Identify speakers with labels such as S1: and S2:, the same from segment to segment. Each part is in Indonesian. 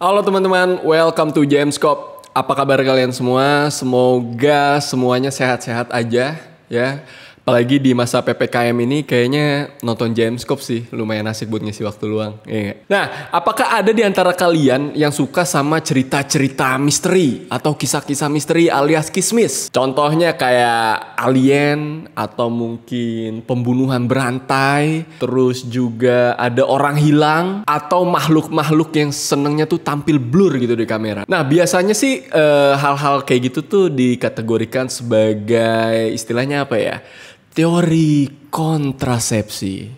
S1: Halo teman-teman, welcome to James Cop. Apa kabar kalian semua? Semoga semuanya sehat-sehat aja ya. Apalagi di masa PPKM ini kayaknya nonton James Cobb sih lumayan asik buat ngisi waktu luang. Iya. Nah, apakah ada di antara kalian yang suka sama cerita-cerita misteri atau kisah-kisah misteri alias kismis? Contohnya kayak alien atau mungkin pembunuhan berantai, terus juga ada orang hilang atau makhluk-makhluk yang senengnya tuh tampil blur gitu di kamera. Nah, biasanya sih eh, hal-hal e, kayak gitu tuh dikategorikan sebagai istilahnya apa ya? teori kontrasepsi.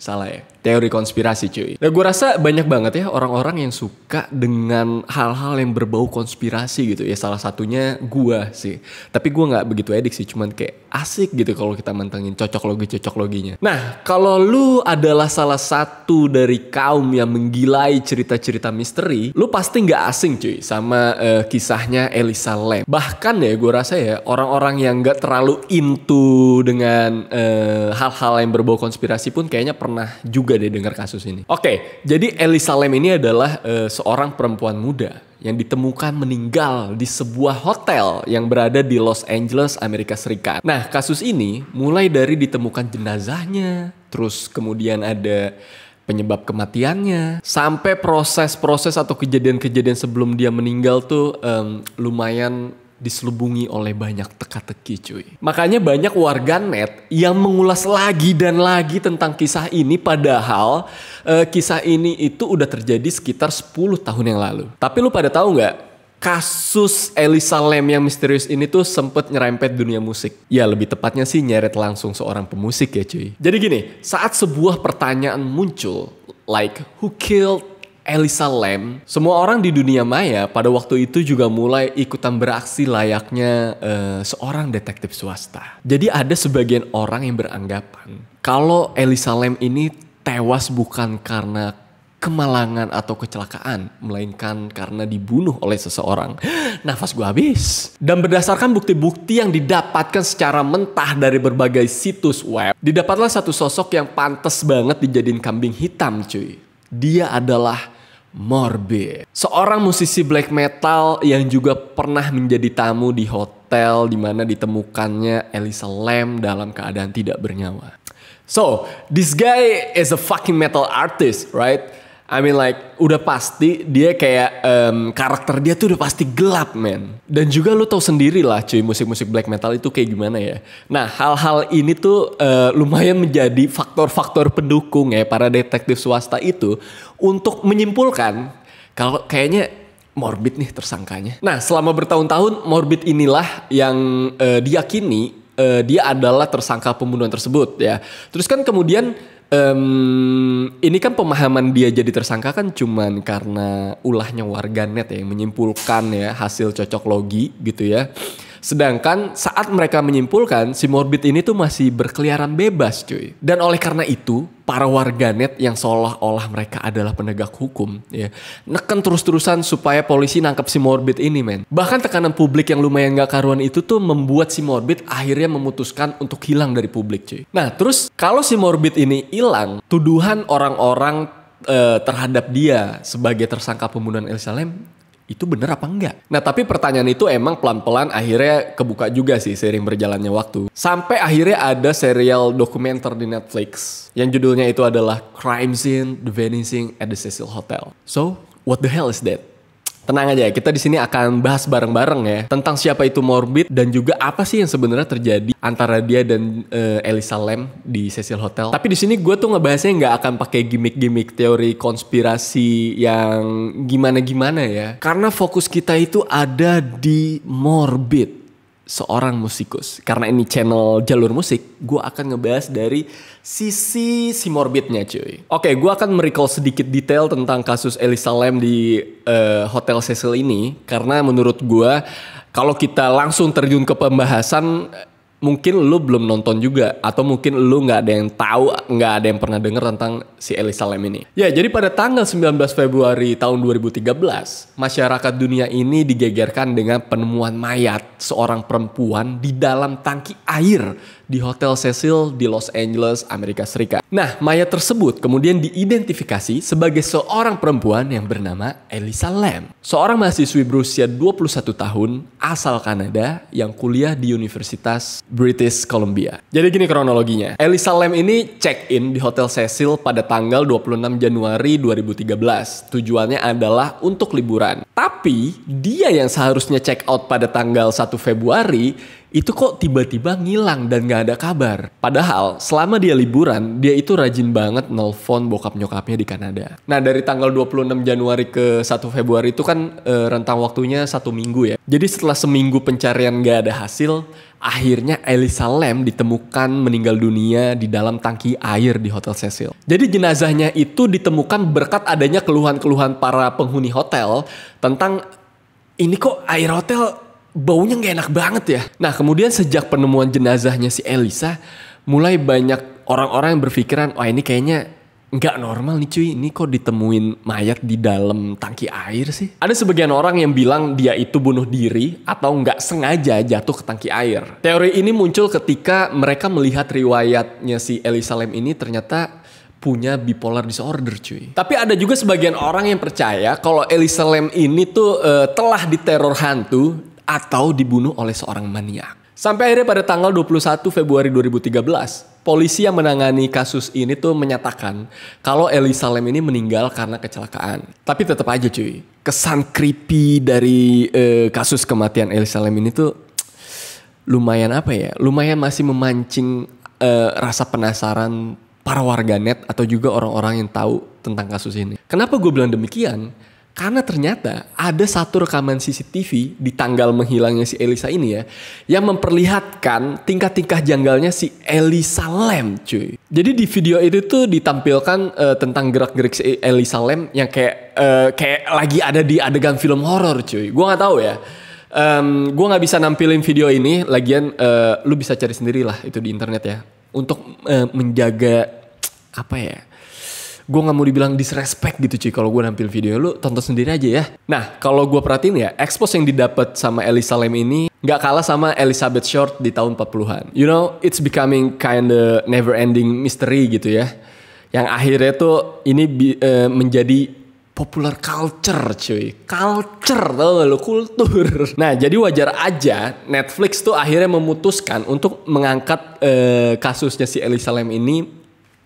S1: Salah ya? teori konspirasi cuy. Nah gue rasa banyak banget ya orang-orang yang suka dengan hal-hal yang berbau konspirasi gitu ya. Salah satunya gue sih. Tapi gue nggak begitu edik sih. Cuman kayak asik gitu kalau kita mentengin cocok logi cocok loginya. Nah kalau lu adalah salah satu dari kaum yang menggilai cerita-cerita misteri, lu pasti nggak asing cuy sama uh, kisahnya Elisa Lam. Bahkan ya gue rasa ya orang-orang yang nggak terlalu into dengan eh, hal-hal uh, hal -hal yang berbau konspirasi pun kayaknya pernah juga juga deh dengar kasus ini. Oke, okay, jadi Elisa Salem ini adalah uh, seorang perempuan muda yang ditemukan meninggal di sebuah hotel yang berada di Los Angeles, Amerika Serikat. Nah, kasus ini mulai dari ditemukan jenazahnya, terus kemudian ada penyebab kematiannya sampai proses-proses atau kejadian-kejadian sebelum dia meninggal tuh um, lumayan diselubungi oleh banyak teka-teki cuy. Makanya banyak warganet yang mengulas lagi dan lagi tentang kisah ini padahal eh, kisah ini itu udah terjadi sekitar 10 tahun yang lalu. Tapi lu pada tahu nggak kasus Elisa Lam yang misterius ini tuh sempet nyerempet dunia musik. Ya lebih tepatnya sih nyeret langsung seorang pemusik ya cuy. Jadi gini, saat sebuah pertanyaan muncul, like who killed Elisa Lam, semua orang di dunia maya pada waktu itu juga mulai ikutan beraksi layaknya uh, seorang detektif swasta. Jadi ada sebagian orang yang beranggapan kalau Elisa Lam ini tewas bukan karena kemalangan atau kecelakaan, melainkan karena dibunuh oleh seseorang. Nafas gue habis. Dan berdasarkan bukti-bukti yang didapatkan secara mentah dari berbagai situs web, didapatlah satu sosok yang pantas banget dijadiin kambing hitam cuy. Dia adalah Morbid. Seorang musisi black metal yang juga pernah menjadi tamu di hotel di mana ditemukannya Elisa Lam dalam keadaan tidak bernyawa. So, this guy is a fucking metal artist, right? I mean like udah pasti dia kayak um, karakter dia tuh udah pasti gelap men. Dan juga lu tau sendiri lah cuy musik-musik black metal itu kayak gimana ya. Nah hal-hal ini tuh uh, lumayan menjadi faktor-faktor pendukung ya para detektif swasta itu untuk menyimpulkan kalau kayaknya morbid nih tersangkanya. Nah selama bertahun-tahun morbid inilah yang uh, diyakini eh, dia adalah tersangka pembunuhan tersebut ya. Terus kan kemudian Um, ini kan pemahaman dia jadi tersangka kan cuman karena ulahnya warganet ya yang menyimpulkan ya hasil cocok logi gitu ya. Sedangkan saat mereka menyimpulkan si Morbid ini tuh masih berkeliaran bebas cuy. Dan oleh karena itu para warganet yang seolah-olah mereka adalah penegak hukum ya neken terus-terusan supaya polisi nangkep si Morbid ini men bahkan tekanan publik yang lumayan gak karuan itu tuh membuat si Morbid akhirnya memutuskan untuk hilang dari publik cuy nah terus kalau si Morbid ini hilang tuduhan orang-orang eh, terhadap dia sebagai tersangka pembunuhan Elsa Lem itu bener apa enggak? Nah tapi pertanyaan itu emang pelan-pelan akhirnya kebuka juga sih sering berjalannya waktu. Sampai akhirnya ada serial dokumenter di Netflix yang judulnya itu adalah Crime Scene The Vanishing at the Cecil Hotel. So, what the hell is that? Tenang aja, ya, kita di sini akan bahas bareng-bareng ya tentang siapa itu Morbid dan juga apa sih yang sebenarnya terjadi antara dia dan uh, Elisa Lam di Cecil Hotel. Tapi di sini gue tuh ngebahasnya nggak akan pakai gimmick-gimmick teori konspirasi yang gimana-gimana ya, karena fokus kita itu ada di Morbid seorang musikus. Karena ini channel jalur musik, gue akan ngebahas dari sisi si morbidnya cuy. Oke, gue akan merecall sedikit detail tentang kasus Elisa Lam di uh, Hotel Cecil ini. Karena menurut gue, kalau kita langsung terjun ke pembahasan, mungkin lu belum nonton juga atau mungkin lu nggak ada yang tahu nggak ada yang pernah dengar tentang si Elisa Lam ini. Ya jadi pada tanggal 19 Februari tahun 2013 masyarakat dunia ini digegerkan dengan penemuan mayat seorang perempuan di dalam tangki air di Hotel Cecil di Los Angeles Amerika Serikat. Nah mayat tersebut kemudian diidentifikasi sebagai seorang perempuan yang bernama Elisa Lam. Seorang mahasiswi berusia 21 tahun asal Kanada yang kuliah di Universitas British Columbia. Jadi gini kronologinya. Elisa Lam ini check-in di Hotel Cecil pada tanggal 26 Januari 2013. Tujuannya adalah untuk liburan. Tapi dia yang seharusnya check-out pada tanggal 1 Februari itu kok tiba-tiba ngilang dan gak ada kabar. Padahal selama dia liburan, dia itu rajin banget nelpon bokap nyokapnya di Kanada. Nah dari tanggal 26 Januari ke 1 Februari itu kan e, rentang waktunya satu minggu ya. Jadi setelah seminggu pencarian gak ada hasil, akhirnya Elisa Lem ditemukan meninggal dunia di dalam tangki air di Hotel Cecil. Jadi jenazahnya itu ditemukan berkat adanya keluhan-keluhan para penghuni hotel tentang ini kok air hotel baunya nggak enak banget ya. Nah kemudian sejak penemuan jenazahnya si Elisa, mulai banyak orang-orang yang berpikiran, wah oh, ini kayaknya nggak normal nih cuy ini kok ditemuin mayat di dalam tangki air sih ada sebagian orang yang bilang dia itu bunuh diri atau nggak sengaja jatuh ke tangki air teori ini muncul ketika mereka melihat riwayatnya si Elisalem ini ternyata punya bipolar disorder cuy. Tapi ada juga sebagian orang yang percaya kalau Elisalem ini tuh uh, telah diteror hantu atau dibunuh oleh seorang maniak. Sampai akhirnya pada tanggal 21 Februari 2013, polisi yang menangani kasus ini tuh menyatakan kalau Eli Salem ini meninggal karena kecelakaan. Tapi tetap aja cuy, kesan creepy dari uh, kasus kematian Eli Salem ini tuh lumayan apa ya? Lumayan masih memancing uh, rasa penasaran para warganet atau juga orang-orang yang tahu tentang kasus ini. Kenapa gue bilang demikian? Karena ternyata ada satu rekaman CCTV di tanggal menghilangnya si Elisa ini ya, yang memperlihatkan tingkah-tingkah janggalnya si Elisa Lem, cuy. Jadi di video itu tuh ditampilkan uh, tentang gerak-gerik si Elisa Lem yang kayak uh, kayak lagi ada di adegan film horor, cuy. Gua nggak tahu ya. Um, gua nggak bisa nampilin video ini, lagian uh, lu bisa cari sendiri lah, itu di internet ya. Untuk uh, menjaga apa ya? gue nggak mau dibilang disrespect gitu cuy kalau gue nampil video lu tonton sendiri aja ya nah kalau gue perhatiin ya expose yang didapat sama Elisa Lam ini nggak kalah sama Elizabeth Short di tahun 40-an you know it's becoming kind kinda never ending mystery gitu ya yang akhirnya tuh ini uh, menjadi popular culture cuy culture tau gak lo kultur nah jadi wajar aja Netflix tuh akhirnya memutuskan untuk mengangkat uh, kasusnya si Elisa Lam ini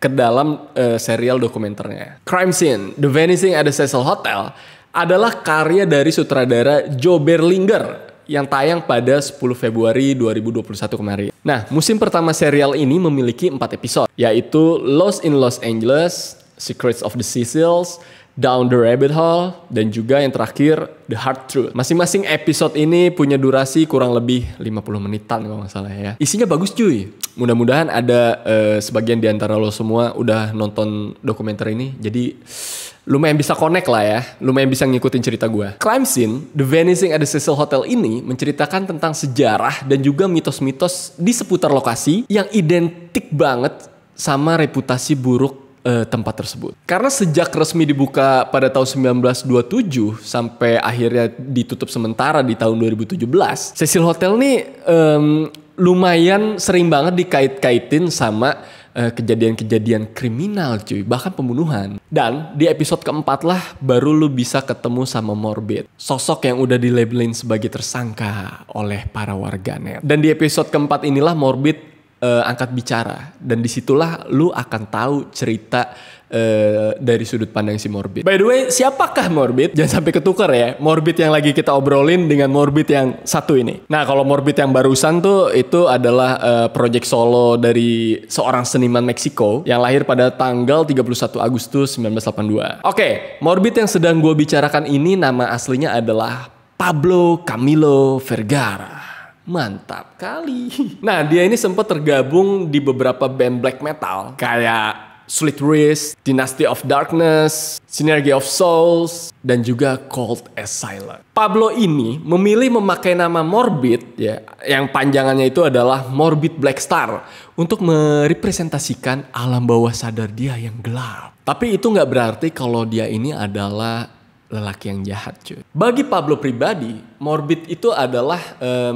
S1: ke dalam uh, serial dokumenternya. Crime Scene, The Vanishing at the Cecil Hotel adalah karya dari sutradara Joe Berlinger yang tayang pada 10 Februari 2021 kemarin. Nah, musim pertama serial ini memiliki empat episode, yaitu Lost in Los Angeles, Secrets of the Cecils, Down the Rabbit Hole, dan juga yang terakhir The Hard Truth. Masing-masing episode ini punya durasi kurang lebih 50 menitan kalau nggak salah ya. Isinya bagus cuy. Mudah-mudahan ada uh, sebagian di antara lo semua udah nonton dokumenter ini. Jadi lumayan bisa connect lah ya, lumayan bisa ngikutin cerita gue. Crime Scene, The Vanishing at the Cecil Hotel ini menceritakan tentang sejarah dan juga mitos-mitos di seputar lokasi yang identik banget sama reputasi buruk uh, tempat tersebut. Karena sejak resmi dibuka pada tahun 1927 sampai akhirnya ditutup sementara di tahun 2017, Cecil Hotel ini um, lumayan sering banget dikait-kaitin sama eh, kejadian-kejadian uh, kriminal cuy, bahkan pembunuhan. Dan di episode keempat lah baru lu bisa ketemu sama Morbid, sosok yang udah dilabelin sebagai tersangka oleh para warganet. Dan di episode keempat inilah Morbid uh, angkat bicara dan disitulah lu akan tahu cerita uh, dari sudut pandang si Morbid. By the way, siapakah Morbid? Jangan sampai ketukar ya. Morbid yang lagi kita obrolin dengan Morbid yang satu ini. Nah, kalau Morbid yang barusan tuh itu adalah uh, project solo dari seorang seniman Meksiko yang lahir pada tanggal 31 Agustus 1982. Oke, okay, Morbid yang sedang gue bicarakan ini nama aslinya adalah Pablo Camilo Vergara. Mantap kali. Nah, dia ini sempat tergabung di beberapa band black metal kayak Slit Wrist, Dynasty of Darkness, Synergy of Souls, dan juga Cold Asylum. Pablo ini memilih memakai nama Morbid, ya, yang panjangannya itu adalah Morbid Black Star, untuk merepresentasikan alam bawah sadar dia yang gelap. Tapi itu nggak berarti kalau dia ini adalah lelaki yang jahat cuy. Bagi Pablo pribadi, morbid itu adalah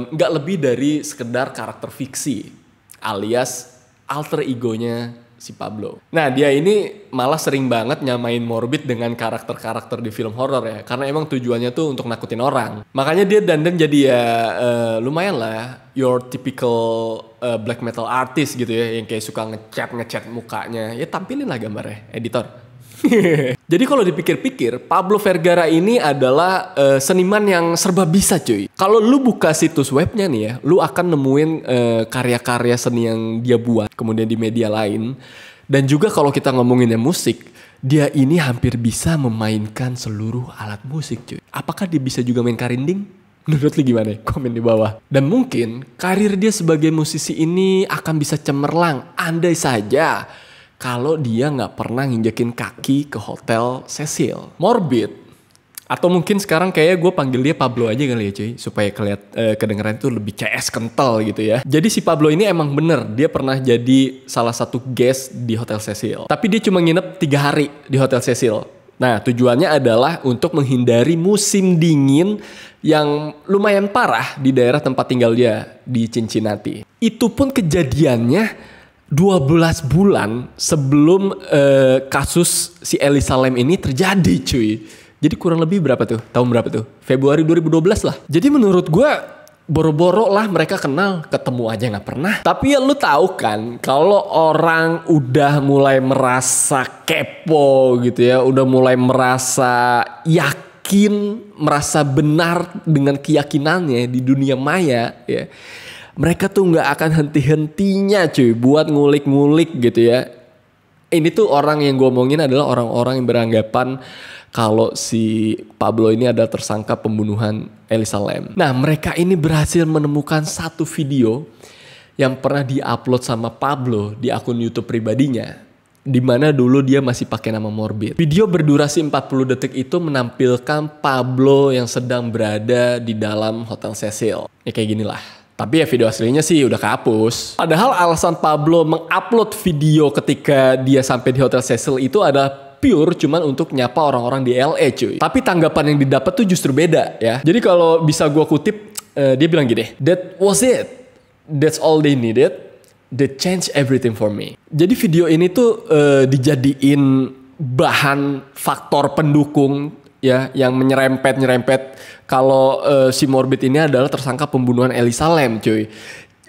S1: nggak um, lebih dari sekedar karakter fiksi alias alter egonya si Pablo. Nah dia ini malah sering banget nyamain morbid dengan karakter-karakter di film horor ya. Karena emang tujuannya tuh untuk nakutin orang. Makanya dia dandan jadi ya uh, lumayan lah ya, your typical uh, black metal artist gitu ya. Yang kayak suka ngecat-ngecat mukanya. Ya tampilin lah gambarnya editor. Jadi kalau dipikir-pikir, Pablo Vergara ini adalah uh, seniman yang serba bisa, cuy. Kalau lu buka situs webnya nih ya, lu akan nemuin karya eh, karya-karya seni yang dia buat, kemudian di media lain. Dan juga kalau kita ngomonginnya musik, dia ini hampir bisa memainkan seluruh alat musik cuy. Apakah dia bisa juga main karinding? Menurut lu gimana? Komen di bawah. Dan mungkin karir dia sebagai musisi ini akan bisa cemerlang andai saja kalau dia nggak pernah nginjekin kaki ke hotel Cecil. Morbid. Atau mungkin sekarang kayaknya gue panggil dia Pablo aja kali ya cuy. Supaya keliat, eh, kedengeran itu lebih CS kental gitu ya. Jadi si Pablo ini emang bener. Dia pernah jadi salah satu guest di Hotel Cecil. Tapi dia cuma nginep tiga hari di Hotel Cecil. Nah, tujuannya adalah untuk menghindari musim dingin yang lumayan parah di daerah tempat tinggal dia di Cincinnati. Itu pun kejadiannya 12 bulan sebelum uh, kasus si Elisa Lem ini terjadi cuy. Jadi kurang lebih berapa tuh? Tahun berapa tuh? Februari 2012 lah. Jadi menurut gue boro-boro lah mereka kenal, ketemu aja nggak pernah. Tapi ya lu tahu kan, kalau orang udah mulai merasa kepo gitu ya, udah mulai merasa yakin, merasa benar dengan keyakinannya di dunia maya ya mereka tuh nggak akan henti-hentinya cuy buat ngulik-ngulik gitu ya. Ini tuh orang yang gue omongin adalah orang-orang yang beranggapan kalau si Pablo ini ada tersangka pembunuhan Elisa Lam. Nah mereka ini berhasil menemukan satu video yang pernah diupload sama Pablo di akun YouTube pribadinya dimana dulu dia masih pakai nama Morbid. Video berdurasi 40 detik itu menampilkan Pablo yang sedang berada di dalam Hotel Cecil. Ya kayak gini lah. Tapi ya video aslinya sih udah kehapus. Padahal alasan Pablo mengupload video ketika dia sampai di Hotel Cecil itu adalah pure cuman untuk nyapa orang-orang di LA cuy. Tapi tanggapan yang didapat tuh justru beda ya. Jadi kalau bisa gua kutip uh, dia bilang gini, "That was it. That's all they needed. They changed everything for me." Jadi video ini tuh uh, dijadiin bahan faktor pendukung ya yang menyerempet-nyerempet kalau uh, si Morbid ini adalah tersangka pembunuhan Elisa Lam, cuy.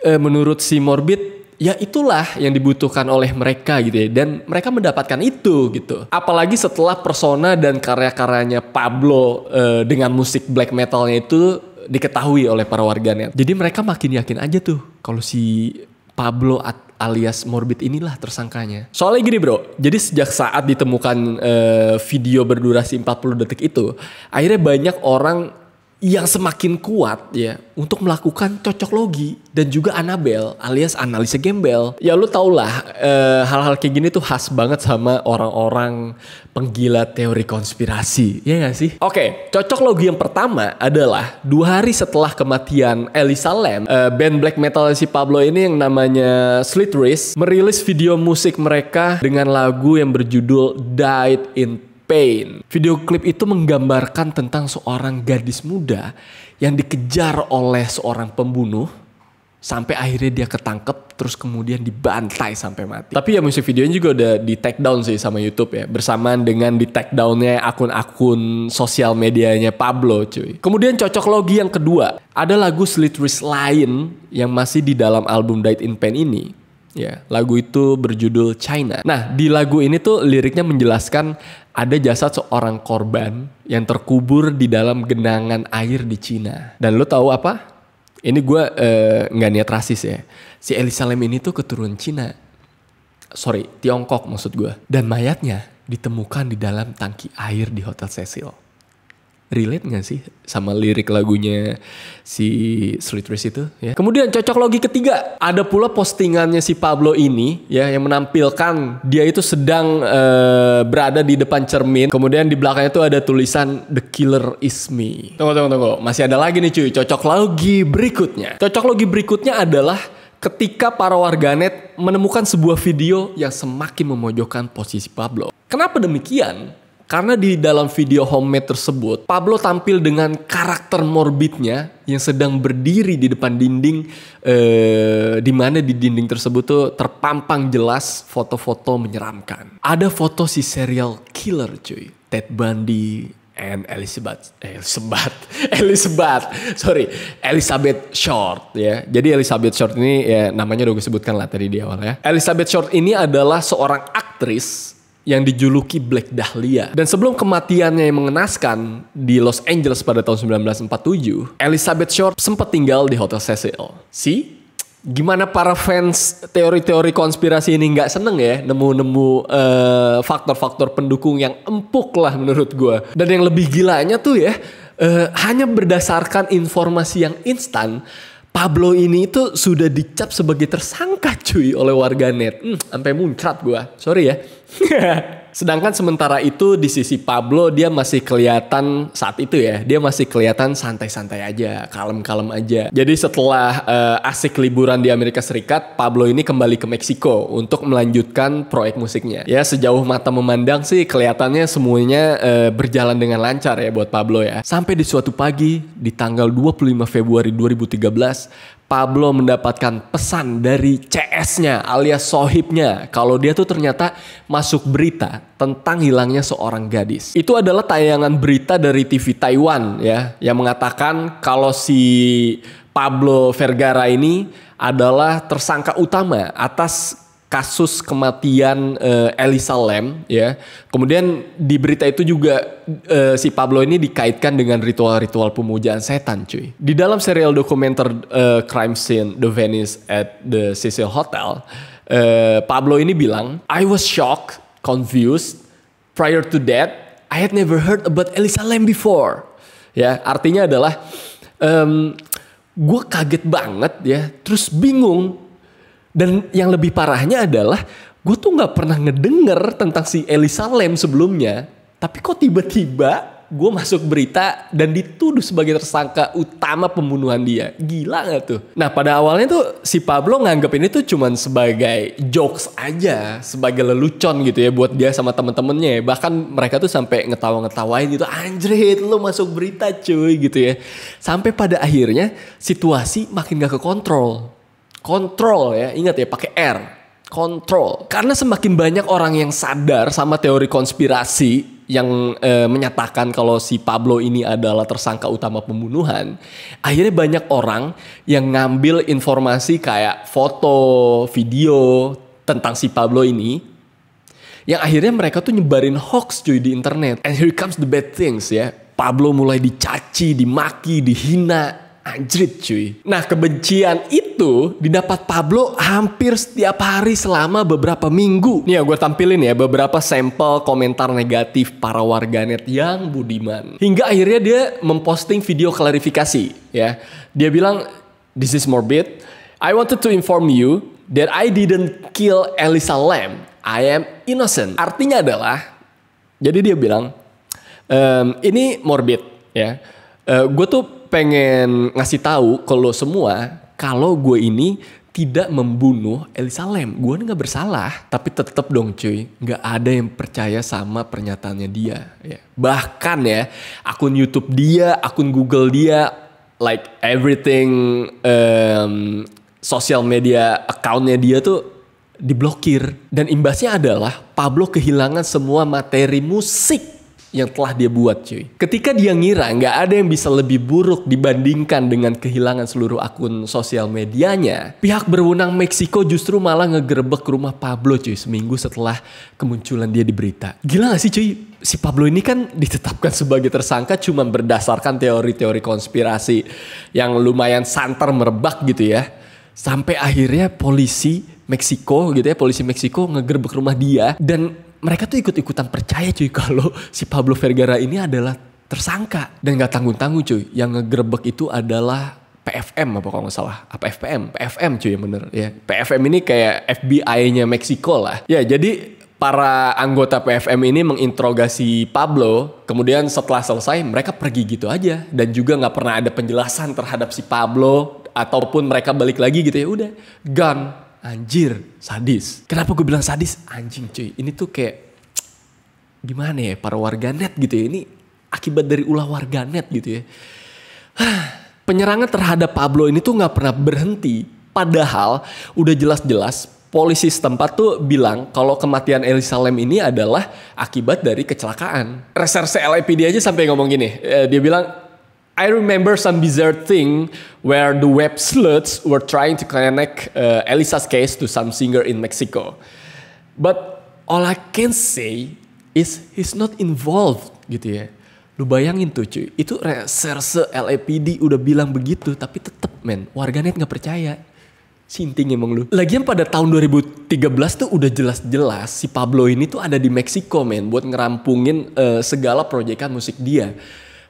S1: Uh, menurut si Morbid ya itulah yang dibutuhkan oleh mereka gitu ya dan mereka mendapatkan itu gitu apalagi setelah persona dan karya-karyanya Pablo uh, dengan musik black metalnya itu diketahui oleh para warganet jadi mereka makin yakin aja tuh kalau si Pablo alias Morbid inilah tersangkanya soalnya gini bro jadi sejak saat ditemukan uh, video berdurasi 40 detik itu akhirnya banyak orang yang semakin kuat ya untuk melakukan cocok logi dan juga anabel alias analisa gembel. Ya lu tau lah hal eh, hal-hal kayak gini tuh khas banget sama orang-orang penggila teori konspirasi, ya gak sih? Oke, cocok logi yang pertama adalah dua hari setelah kematian Elisa Lam, e, band black metal si Pablo ini yang namanya Slit Race, merilis video musik mereka dengan lagu yang berjudul Died in Pain. Video klip itu menggambarkan tentang seorang gadis muda yang dikejar oleh seorang pembunuh sampai akhirnya dia ketangkep terus kemudian dibantai sampai mati. Tapi ya musik videonya juga udah di take down sih sama YouTube ya bersamaan dengan di take downnya akun-akun sosial medianya Pablo cuy. Kemudian cocok logi yang kedua ada lagu Slitris lain Lion yang masih di dalam album Died in Pain ini Ya, lagu itu berjudul China. Nah, di lagu ini tuh liriknya menjelaskan ada jasad seorang korban yang terkubur di dalam genangan air di China. Dan lo tahu apa? Ini gue eh, nggak niat rasis ya. Si Elisa Lam ini tuh keturunan China, Sorry, Tiongkok maksud gue. Dan mayatnya ditemukan di dalam tangki air di Hotel Cecil relate gak sih sama lirik lagunya si Street Race itu ya. Kemudian cocok logi ketiga, ada pula postingannya si Pablo ini ya yang menampilkan dia itu sedang uh, berada di depan cermin. Kemudian di belakangnya itu ada tulisan The Killer is me. Tunggu tunggu tunggu, masih ada lagi nih cuy, cocok logi berikutnya. Cocok logi berikutnya adalah ketika para warganet menemukan sebuah video yang semakin memojokkan posisi Pablo. Kenapa demikian? Karena di dalam video homemade tersebut, Pablo tampil dengan karakter morbidnya yang sedang berdiri di depan dinding, eh, di mana di dinding tersebut tuh terpampang jelas foto-foto menyeramkan. Ada foto si serial killer cuy, Ted Bundy, and Elizabeth eh, Elizabeth Elizabeth sorry Elizabeth Short ya jadi Elizabeth Short ini ya namanya udah gue sebutkan lah tadi di awal ya Elizabeth Short ini adalah seorang aktris yang dijuluki Black Dahlia. Dan sebelum kematiannya yang mengenaskan di Los Angeles pada tahun 1947, Elizabeth Short sempat tinggal di Hotel Cecil. Si gimana para fans teori-teori konspirasi ini nggak seneng ya nemu-nemu faktor eh, faktor-faktor pendukung yang empuk lah menurut gue. Dan yang lebih gilanya tuh ya, uh, hanya berdasarkan informasi yang instan, Pablo ini itu sudah dicap sebagai tersangka cuy oleh warganet. Hmm, sampai muncrat gua. Sorry ya. Sedangkan sementara itu di sisi Pablo dia masih kelihatan saat itu ya, dia masih kelihatan santai-santai aja, kalem-kalem aja. Jadi setelah uh, asik liburan di Amerika Serikat, Pablo ini kembali ke Meksiko untuk melanjutkan proyek musiknya. Ya sejauh mata memandang sih kelihatannya semuanya uh, berjalan dengan lancar ya buat Pablo ya. Sampai di suatu pagi di tanggal 25 Februari 2013, Pablo mendapatkan pesan dari CS-nya alias sohibnya kalau dia tuh ternyata masuk berita tentang hilangnya seorang gadis. Itu adalah tayangan berita dari TV Taiwan ya yang mengatakan kalau si Pablo Vergara ini adalah tersangka utama atas kasus kematian uh, Elisa Lam ya. Kemudian di berita itu juga uh, si Pablo ini dikaitkan dengan ritual-ritual pemujaan setan cuy. Di dalam serial dokumenter uh, Crime Scene The Venice at the Cecil Hotel, uh, Pablo ini bilang, "I was shocked, confused prior to that. I had never heard about Elisa Lam before." Ya, artinya adalah um, gue kaget banget ya, terus bingung dan yang lebih parahnya adalah gue tuh nggak pernah ngedenger tentang si Elisa Lem sebelumnya. Tapi kok tiba-tiba gue masuk berita dan dituduh sebagai tersangka utama pembunuhan dia. Gila gak tuh? Nah pada awalnya tuh si Pablo nganggep ini tuh cuman sebagai jokes aja. Sebagai lelucon gitu ya buat dia sama temen-temennya. Ya. Bahkan mereka tuh sampai ngetawa-ngetawain gitu. Anjrit lu masuk berita cuy gitu ya. Sampai pada akhirnya situasi makin gak kekontrol kontrol ya, ingat ya pakai R. kontrol Karena semakin banyak orang yang sadar sama teori konspirasi yang e, menyatakan kalau si Pablo ini adalah tersangka utama pembunuhan, akhirnya banyak orang yang ngambil informasi kayak foto, video tentang si Pablo ini yang akhirnya mereka tuh nyebarin hoax cuy di internet. And here comes the bad things ya. Pablo mulai dicaci, dimaki, dihina, Anjrit cuy. Nah kebencian itu didapat Pablo hampir setiap hari selama beberapa minggu. Nih ya gue tampilin ya beberapa sampel komentar negatif para warganet yang budiman. Hingga akhirnya dia memposting video klarifikasi ya. Dia bilang, this is morbid. I wanted to inform you that I didn't kill Elisa Lam. I am innocent. Artinya adalah, jadi dia bilang, ehm, ini morbid ya. Uh, eh, gue tuh pengen ngasih tahu kalau semua kalau gue ini tidak membunuh Elisa Lem. Gue nggak bersalah, tapi tetep dong cuy, nggak ada yang percaya sama pernyataannya dia. Ya. Bahkan ya, akun YouTube dia, akun Google dia, like everything um, social media accountnya dia tuh diblokir. Dan imbasnya adalah Pablo kehilangan semua materi musik yang telah dia buat cuy. Ketika dia ngira nggak ada yang bisa lebih buruk dibandingkan dengan kehilangan seluruh akun sosial medianya, pihak berwenang Meksiko justru malah ngegerebek rumah Pablo cuy seminggu setelah kemunculan dia di berita. Gila gak sih cuy? Si Pablo ini kan ditetapkan sebagai tersangka cuman berdasarkan teori-teori konspirasi yang lumayan santer merebak gitu ya. Sampai akhirnya polisi Meksiko gitu ya, polisi Meksiko ngegerbek rumah dia dan mereka tuh ikut-ikutan percaya cuy kalau si Pablo Vergara ini adalah tersangka dan nggak tanggung-tanggung cuy yang ngegerebek itu adalah PFM apa kalau nggak salah apa ah, FPM PFM cuy yang bener ya PFM ini kayak FBI-nya Meksiko lah ya jadi para anggota PFM ini menginterogasi Pablo kemudian setelah selesai mereka pergi gitu aja dan juga nggak pernah ada penjelasan terhadap si Pablo ataupun mereka balik lagi gitu ya udah gun anjir sadis. Kenapa gue bilang sadis? Anjing cuy, ini tuh kayak gimana ya para warganet gitu ya. Ini akibat dari ulah warganet gitu ya. Penyerangan terhadap Pablo ini tuh nggak pernah berhenti. Padahal udah jelas-jelas polisi setempat tuh bilang kalau kematian Elisa Lem ini adalah akibat dari kecelakaan. Reserse LAPD aja sampai ngomong gini. Eh, dia bilang I remember some bizarre thing where the web sluts were trying to connect uh, Elisa's case to some singer in Mexico. But all I can say is he's not involved gitu ya. Lu bayangin tuh cuy, itu reserse LAPD udah bilang begitu tapi tetep men, warganet gak percaya. Sinting emang lu. Lagian pada tahun 2013 tuh udah jelas-jelas si Pablo ini tuh ada di Meksiko men buat ngerampungin uh, segala proyekan musik dia.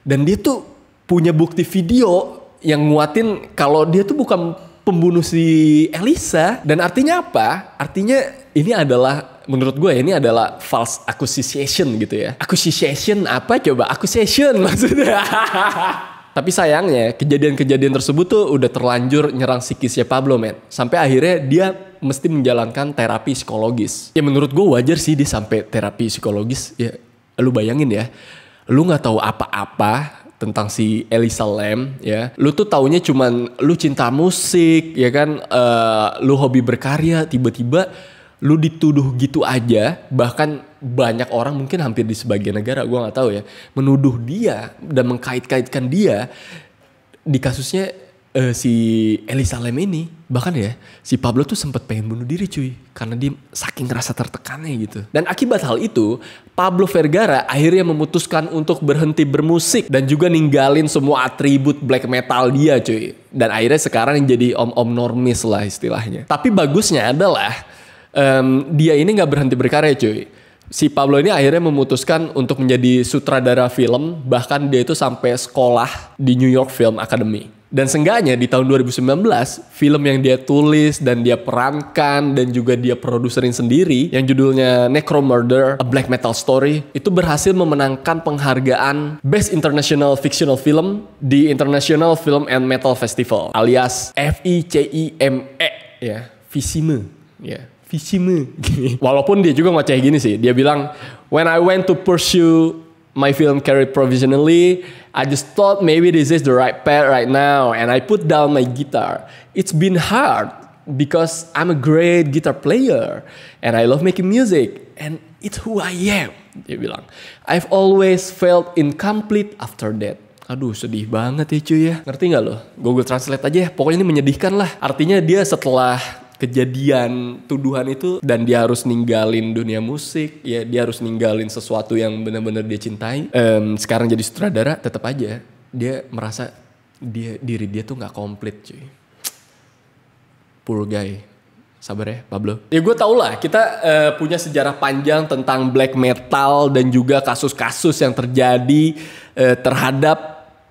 S1: Dan dia tuh punya bukti video yang nguatin kalau dia tuh bukan pembunuh si Elisa dan artinya apa? Artinya ini adalah menurut gue ini adalah false accusation gitu ya. Accusation apa coba? Accusation maksudnya. Tapi sayangnya kejadian-kejadian tersebut tuh udah terlanjur nyerang psikisnya Pablo men. Sampai akhirnya dia mesti menjalankan terapi psikologis. Ya menurut gue wajar sih dia sampai terapi psikologis. Ya lu bayangin ya. Lu gak tahu apa-apa tentang si Elisa Lam ya. Lu tuh taunya cuman lu cinta musik ya kan uh, lu hobi berkarya tiba-tiba lu dituduh gitu aja bahkan banyak orang mungkin hampir di sebagian negara gue nggak tahu ya menuduh dia dan mengkait-kaitkan dia di kasusnya uh, si Elisa Lam ini bahkan ya si Pablo tuh sempat pengen bunuh diri cuy karena dia saking rasa tertekannya gitu dan akibat hal itu Pablo Vergara akhirnya memutuskan untuk berhenti bermusik dan juga ninggalin semua atribut black metal dia cuy. Dan akhirnya sekarang jadi om-om normis lah istilahnya. Tapi bagusnya adalah um, dia ini nggak berhenti berkarya cuy si Pablo ini akhirnya memutuskan untuk menjadi sutradara film, bahkan dia itu sampai sekolah di New York Film Academy. Dan seenggaknya di tahun 2019, film yang dia tulis dan dia perankan dan juga dia produserin sendiri yang judulnya Necromurder, A Black Metal Story, itu berhasil memenangkan penghargaan Best International Fictional Film di International Film and Metal Festival alias FICIME ya, Visime ya visimu Walaupun dia juga ngoceh gini sih. Dia bilang, "When I went to pursue my film career provisionally, I just thought maybe this is the right path right now and I put down my guitar. It's been hard because I'm a great guitar player and I love making music and it's who I am." Dia bilang, "I've always felt incomplete after that." Aduh sedih banget ya cuy ya Ngerti gak lo? Google Translate aja ya Pokoknya ini menyedihkan lah Artinya dia setelah kejadian tuduhan itu dan dia harus ninggalin dunia musik ya dia harus ninggalin sesuatu yang benar-benar dia cintai um, sekarang jadi sutradara tetap aja dia merasa dia diri dia tuh nggak komplit cuy poor guy sabar ya Pablo ya gue tau lah kita uh, punya sejarah panjang tentang black metal dan juga kasus-kasus yang terjadi uh, terhadap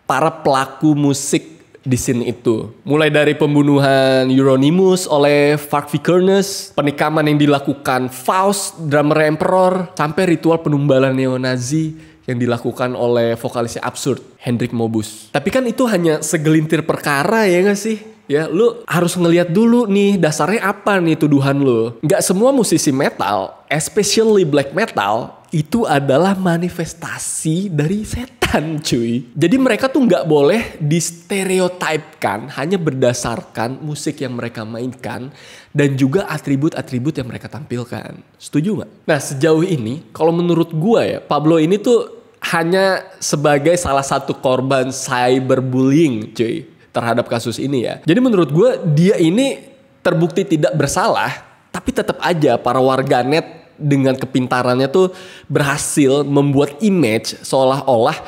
S1: para pelaku musik di scene itu. Mulai dari pembunuhan Euronymous oleh Vikernes, penikaman yang dilakukan Faust, drummer Emperor, sampai ritual penumbalan neo-Nazi yang dilakukan oleh vokalisnya Absurd, Hendrik Mobus. Tapi kan itu hanya segelintir perkara ya gak sih? Ya, lu harus ngelihat dulu nih dasarnya apa nih tuduhan lu. Gak semua musisi metal, especially black metal, itu adalah manifestasi dari setan cuy. Jadi mereka tuh nggak boleh distereotipkan hanya berdasarkan musik yang mereka mainkan dan juga atribut-atribut yang mereka tampilkan. Setuju nggak? Nah sejauh ini kalau menurut gue ya Pablo ini tuh hanya sebagai salah satu korban cyberbullying cuy terhadap kasus ini ya. Jadi menurut gue dia ini terbukti tidak bersalah tapi tetap aja para warganet dengan kepintarannya tuh berhasil membuat image seolah-olah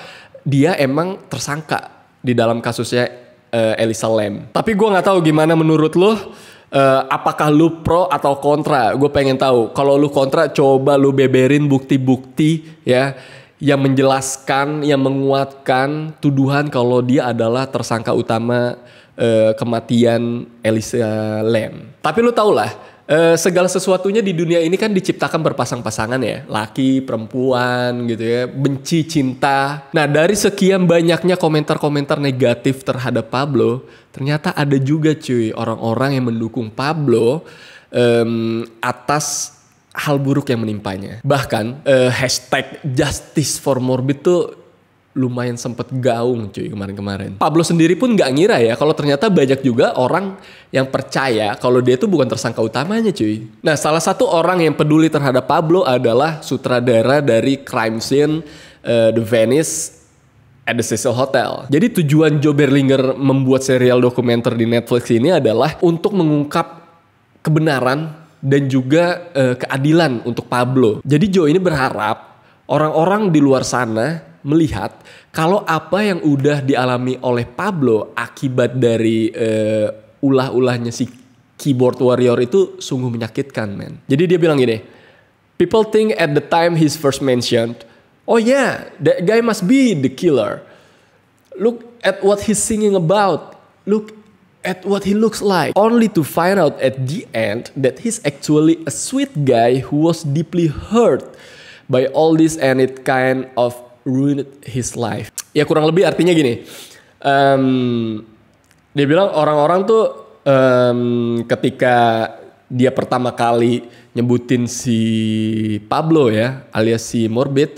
S1: dia emang tersangka di dalam kasusnya uh, Elisa Lam. Tapi gue nggak tahu gimana menurut lo. Uh, eh, apakah lu pro atau kontra? Gue pengen tahu. Kalau lu kontra, coba lu beberin bukti-bukti ya yang menjelaskan, yang menguatkan tuduhan kalau dia adalah tersangka utama uh, kematian Elisa Lam. Tapi lu tau lah, uh, segala sesuatunya di dunia ini kan diciptakan berpasang-pasangan ya, laki, perempuan gitu ya, benci, cinta. Nah, dari sekian banyaknya komentar-komentar negatif terhadap Pablo, ternyata ada juga cuy orang-orang yang mendukung Pablo um, atas hal buruk yang menimpanya. Bahkan uh, hashtag justice for morbid tuh lumayan sempet gaung cuy kemarin-kemarin. Pablo sendiri pun nggak ngira ya kalau ternyata banyak juga orang yang percaya kalau dia itu bukan tersangka utamanya cuy. Nah salah satu orang yang peduli terhadap Pablo adalah sutradara dari crime scene uh, The Venice at the Cecil Hotel. Jadi tujuan Joe Berlinger membuat serial dokumenter di Netflix ini adalah untuk mengungkap kebenaran dan juga uh, keadilan untuk Pablo. Jadi Joe ini berharap orang-orang di luar sana melihat kalau apa yang udah dialami oleh Pablo akibat dari uh, ulah-ulahnya si keyboard warrior itu sungguh menyakitkan, men. Jadi dia bilang gini, people think at the time he's first mentioned, oh yeah, that guy must be the killer. Look at what he's singing about. Look at what he looks like, only to find out at the end that he's actually a sweet guy who was deeply hurt by all this and it kind of ruined his life. Ya kurang lebih artinya gini. Um, dia bilang orang-orang tuh um, ketika dia pertama kali nyebutin si Pablo ya alias si Morbid,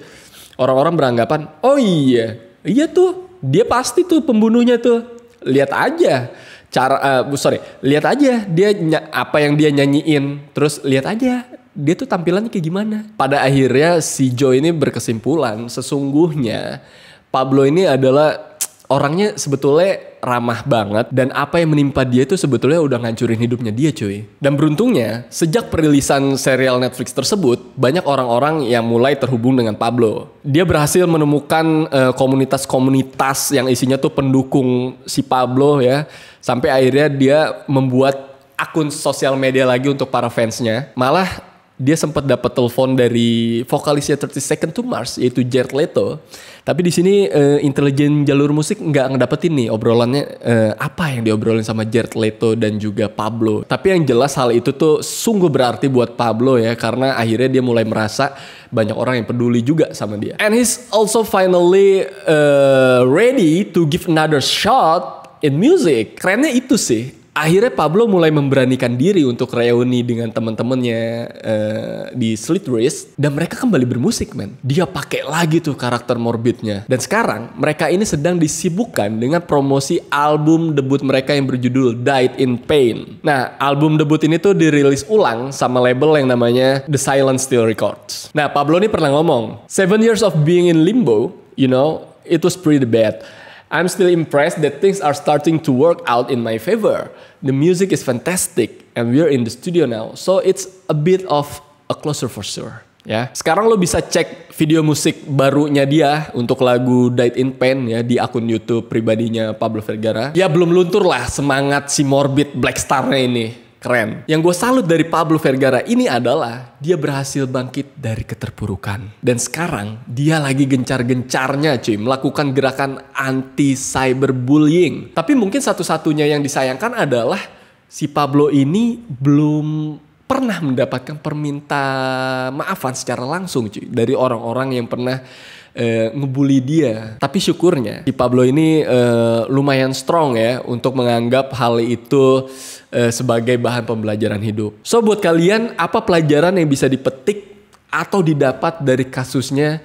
S1: orang-orang beranggapan, "Oh iya, iya tuh, dia pasti tuh pembunuhnya tuh. Lihat aja cara uh, sorry, lihat aja dia apa yang dia nyanyiin, terus lihat aja dia tuh tampilannya kayak gimana. Pada akhirnya si Joe ini berkesimpulan sesungguhnya Pablo ini adalah orangnya sebetulnya ramah banget dan apa yang menimpa dia itu sebetulnya udah ngancurin hidupnya dia cuy. Dan beruntungnya sejak perilisan serial Netflix tersebut banyak orang-orang yang mulai terhubung dengan Pablo. Dia berhasil menemukan eh, komunitas-komunitas uh, komunitas -komunitas yang isinya tuh pendukung si Pablo ya sampai akhirnya dia membuat akun sosial media lagi untuk para fansnya. Malah dia sempat dapat telepon dari vokalisnya 30 Second to Mars yaitu Jared Leto. Tapi di sini uh, intelijen jalur musik nggak ngedapetin nih obrolannya uh, apa yang diobrolin sama Jared Leto dan juga Pablo. Tapi yang jelas hal itu tuh sungguh berarti buat Pablo ya karena akhirnya dia mulai merasa banyak orang yang peduli juga sama dia. And he's also finally uh, ready to give another shot in music. Kerennya itu sih akhirnya Pablo mulai memberanikan diri untuk reuni dengan teman-temannya uh, di Slit Race dan mereka kembali bermusik men dia pakai lagi tuh karakter morbidnya dan sekarang mereka ini sedang disibukkan dengan promosi album debut mereka yang berjudul Died in Pain nah album debut ini tuh dirilis ulang sama label yang namanya The Silent Steel Records nah Pablo ini pernah ngomong seven years of being in limbo you know it was pretty bad I'm still impressed that things are starting to work out in my favor. The music is fantastic and we're in the studio now. So it's a bit of a closer for sure. Ya, sekarang lo bisa cek video musik barunya dia untuk lagu Died in Pain ya di akun YouTube pribadinya Pablo Vergara. Ya belum luntur lah semangat si Morbid Black Star-nya ini keren. Yang gue salut dari Pablo Vergara ini adalah dia berhasil bangkit dari keterpurukan. Dan sekarang dia lagi gencar-gencarnya cuy melakukan gerakan anti cyberbullying. Tapi mungkin satu-satunya yang disayangkan adalah si Pablo ini belum pernah mendapatkan permintaan maafan secara langsung cuy dari orang-orang yang pernah Eh, ngebully dia. Tapi syukurnya si Pablo ini uh, lumayan strong ya untuk menganggap hal itu uh, sebagai bahan pembelajaran hidup. So buat kalian apa pelajaran yang bisa dipetik atau didapat dari kasusnya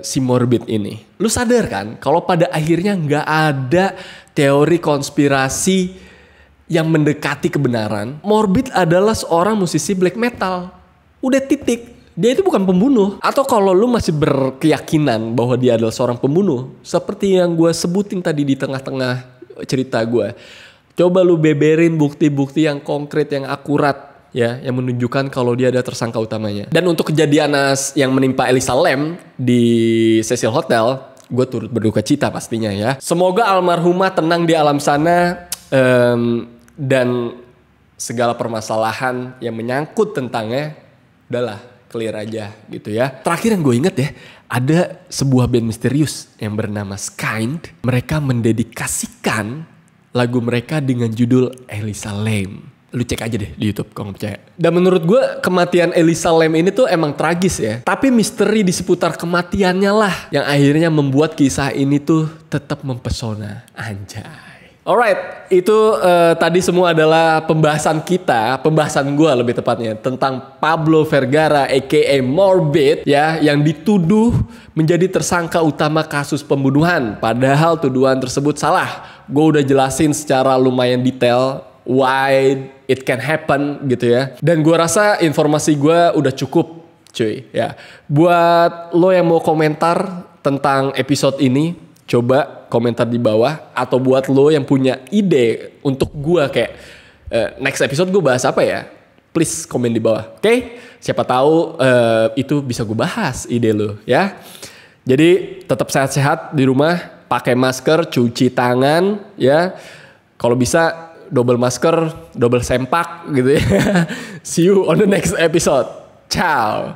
S1: si morbid ini. Lu sadar kan kalau pada akhirnya nggak ada teori konspirasi yang mendekati kebenaran. Morbid adalah seorang musisi black metal. Udah titik dia itu bukan pembunuh. Atau kalau lu masih berkeyakinan bahwa dia adalah seorang pembunuh, seperti yang gue sebutin tadi di tengah-tengah cerita gue, coba lu beberin bukti-bukti yang konkret, yang akurat, ya, yang menunjukkan kalau dia ada tersangka utamanya. Dan untuk kejadian yang menimpa Elisa Lem di Cecil Hotel, gue turut berduka cita pastinya ya. Semoga almarhumah tenang di alam sana um, dan segala permasalahan yang menyangkut tentangnya, adalah clear aja gitu ya. Terakhir yang gue inget ya, ada sebuah band misterius yang bernama Skind. Mereka mendedikasikan lagu mereka dengan judul Elisa Lam. Lu cek aja deh di Youtube kalau gak percaya. Dan menurut gue kematian Elisa Lem ini tuh emang tragis ya. Tapi misteri di seputar kematiannya lah yang akhirnya membuat kisah ini tuh tetap mempesona. Anjay. Alright, itu uh, tadi semua adalah pembahasan kita, pembahasan gue lebih tepatnya tentang Pablo Vergara, aka Morbid, ya, yang dituduh menjadi tersangka utama kasus pembunuhan. Padahal tuduhan tersebut salah. Gue udah jelasin secara lumayan detail why it can happen gitu ya. Dan gue rasa informasi gue udah cukup, cuy. Ya, buat lo yang mau komentar tentang episode ini, coba komentar di bawah atau buat lo yang punya ide untuk gue kayak uh, next episode gue bahas apa ya please komen di bawah oke okay? siapa tahu uh, itu bisa gue bahas ide lo ya jadi tetap sehat-sehat di rumah pakai masker cuci tangan ya kalau bisa double masker double sempak gitu ya see you on the next episode ciao